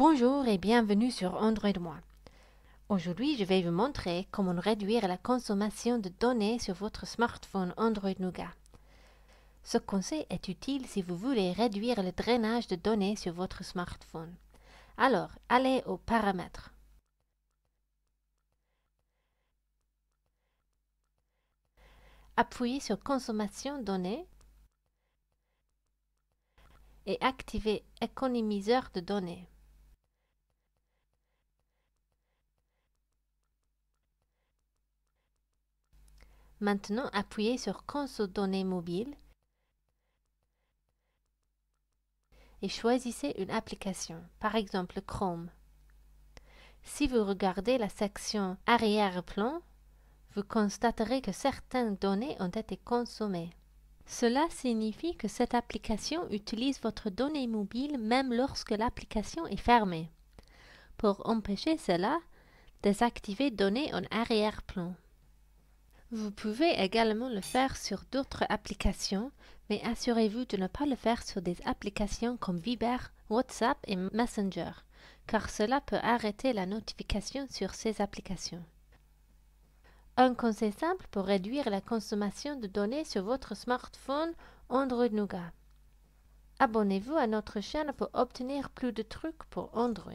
Bonjour et bienvenue sur Android Moi. Aujourd'hui, je vais vous montrer comment réduire la consommation de données sur votre smartphone Android Nougat. Ce conseil est utile si vous voulez réduire le drainage de données sur votre smartphone. Alors, allez aux paramètres. Appuyez sur Consommation données et activez Économiseur de données. Maintenant, appuyez sur Console données mobiles» et choisissez une application, par exemple Chrome. Si vous regardez la section Arrière-plan, vous constaterez que certaines données ont été consommées. Cela signifie que cette application utilise votre donnée mobile même lorsque l'application est fermée. Pour empêcher cela, désactivez Données en arrière-plan. Vous pouvez également le faire sur d'autres applications, mais assurez-vous de ne pas le faire sur des applications comme Viber, WhatsApp et Messenger, car cela peut arrêter la notification sur ces applications. Un conseil simple pour réduire la consommation de données sur votre smartphone Android Nougat. Abonnez-vous à notre chaîne pour obtenir plus de trucs pour Android.